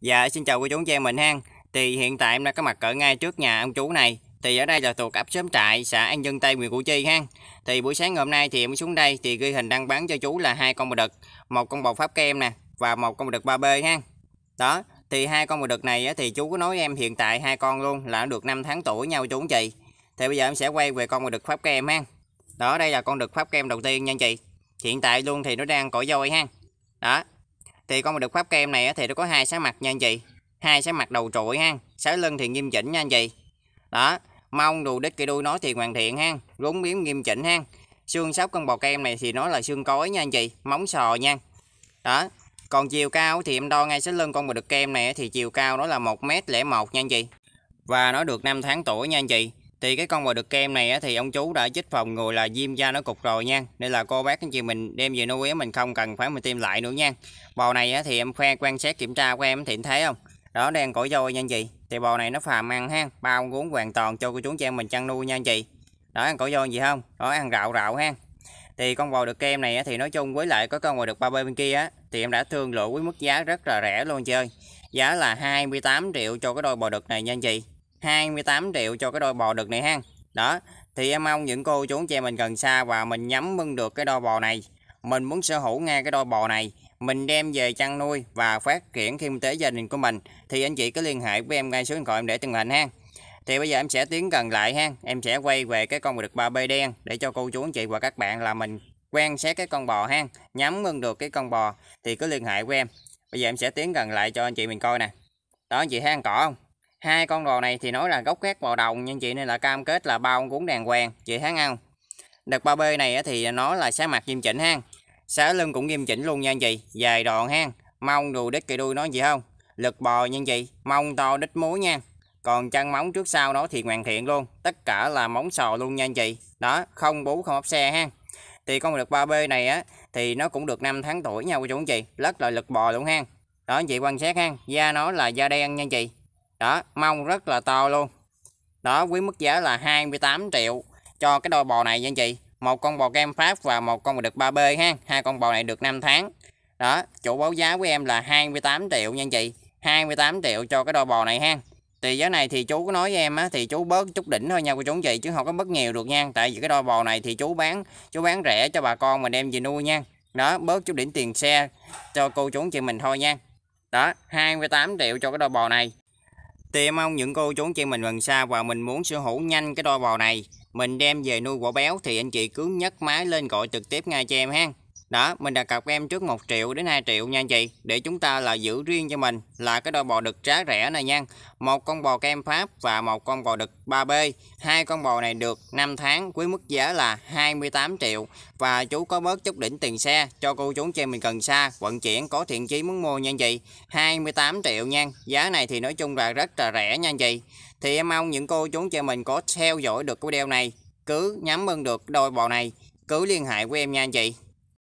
Dạ xin chào cô chú anh chị em mình hang Thì hiện tại em đang có mặt ở ngay trước nhà ông chú này Thì ở đây là thuộc ấp xóm trại xã An Dân Tây huyện Củ Chi hang Thì buổi sáng ngày hôm nay thì em xuống đây thì ghi hình đăng bán cho chú là hai con bò đực Một con bò pháp kem nè và một con bò đực 3B hang Đó thì hai con bò đực này thì chú có nói em hiện tại hai con luôn là được 5 tháng tuổi nhau chú anh chị Thì bây giờ em sẽ quay về con bò đực pháp kem hang Đó đây là con đực pháp kem đầu tiên nha anh chị Hiện tại luôn thì nó đang cỏ dôi hang Đó thì con được pháp kem này thì nó có hai sáng mặt nha anh chị hai sáng mặt đầu trội ha sáu lưng thì nghiêm chỉnh nha anh chị đó mong đủ đít cây đuôi nói thì hoàn thiện ha rốn miếng nghiêm chỉnh ha xương sóc con bò kem này thì nó là xương cối nha anh chị móng sò nha đó còn chiều cao thì em đo ngay sát lưng con bò được kem này thì chiều cao nó là 1 m một nha anh chị. Và nó được 5 tháng tuổi nha anh chị thì cái con bò được kem này á, thì ông chú đã chích phòng ngừa là diêm da nó cục rồi nha nên là cô bác anh chị mình đem về nuôi á, mình không cần phải mình tiêm lại nữa nha bò này á, thì em khoe quan sát kiểm tra của em thiện em thấy không đó đang cỏ voi nha anh chị thì bò này nó phàm ăn ha bao uống hoàn toàn cho cô chú cho em mình chăn nuôi nha anh chị đó ăn cỏ voi gì không đó ăn rạo rạo ha thì con bò được kem này á, thì nói chung với lại có con bò được ba b bên kia á, thì em đã thương lựa với mức giá rất là rẻ luôn chơi giá là 28 triệu cho cái đôi bò đực này nha anh chị 28 triệu cho cái đôi bò đực này ha đó thì em mong những cô chú chị mình gần xa và mình nhắm mưng được cái đôi bò này mình muốn sở hữu ngay cái đôi bò này mình đem về chăn nuôi và phát triển kinh tế gia đình của mình thì anh chị cứ liên hệ với em ngay số điện thoại em để từng hình ha thì bây giờ em sẽ tiến gần lại ha em sẽ quay về cái con đực 3B đen để cho cô chú anh chị và các bạn là mình quan sát cái con bò ha nhắm mưng được cái con bò thì cứ liên hệ với em bây giờ em sẽ tiến gần lại cho anh chị mình coi nè đó anh chị thấy ăn cỏ không hai con bò này thì nói là gốc khác bò đồng nhưng chị nên là cam kết là bao cuốn đàng hoàng chị thấy không đợt ba b này thì nó là xá mặt nghiêm chỉnh ha xá lưng cũng nghiêm chỉnh luôn nha anh chị dài đòn ha mông đùi đít kỳ đuôi nói gì không lực bò nha anh chị mông to đít múa nha còn chân móng trước sau nó thì hoàn thiện luôn tất cả là móng sò luôn nha anh chị đó không bú không ấp xe ha thì con đợt ba b này á thì nó cũng được 5 tháng tuổi nha cô chú anh chị rất là lực bò luôn ha đó anh chị quan sát ha da nó là da đen nha anh chị đó mông rất là to luôn đó với mức giá là 28 triệu cho cái đôi bò này nha anh chị một con bò kem pháp và một con bò đực 3b ha hai con bò này được 5 tháng đó chủ báo giá của em là 28 triệu nha anh chị 28 triệu cho cái đôi bò này ha thì giá này thì chú có nói với em á thì chú bớt chút đỉnh thôi nha cô chú chị chứ không có bớt nhiều được nha tại vì cái đôi bò này thì chú bán chú bán rẻ cho bà con mình đem về nuôi nha đó bớt chút đỉnh tiền xe cho cô chú chị mình thôi nha đó 28 triệu cho cái đôi bò này tìm ông những cô trốn trên mình gần xa và mình muốn sở hữu nhanh cái đôi bò này. Mình đem về nuôi quả béo thì anh chị cứ nhấc máy lên gọi trực tiếp ngay cho em ha đó mình đặt cọc em trước 1 triệu đến 2 triệu nha anh chị để chúng ta là giữ riêng cho mình là cái đôi bò đực giá rẻ này nha một con bò kem pháp và một con bò đực 3B hai con bò này được 5 tháng với mức giá là 28 triệu và chú có bớt chút đỉnh tiền xe cho cô chú cho mình cần xa vận chuyển có thiện chí muốn mua nha anh chị 28 triệu nha giá này thì nói chung là rất là rẻ nha anh chị thì em mong những cô chú cho mình có theo dõi được cái video này cứ nhắm ơn được đôi bò này cứ liên hệ với em nha anh chị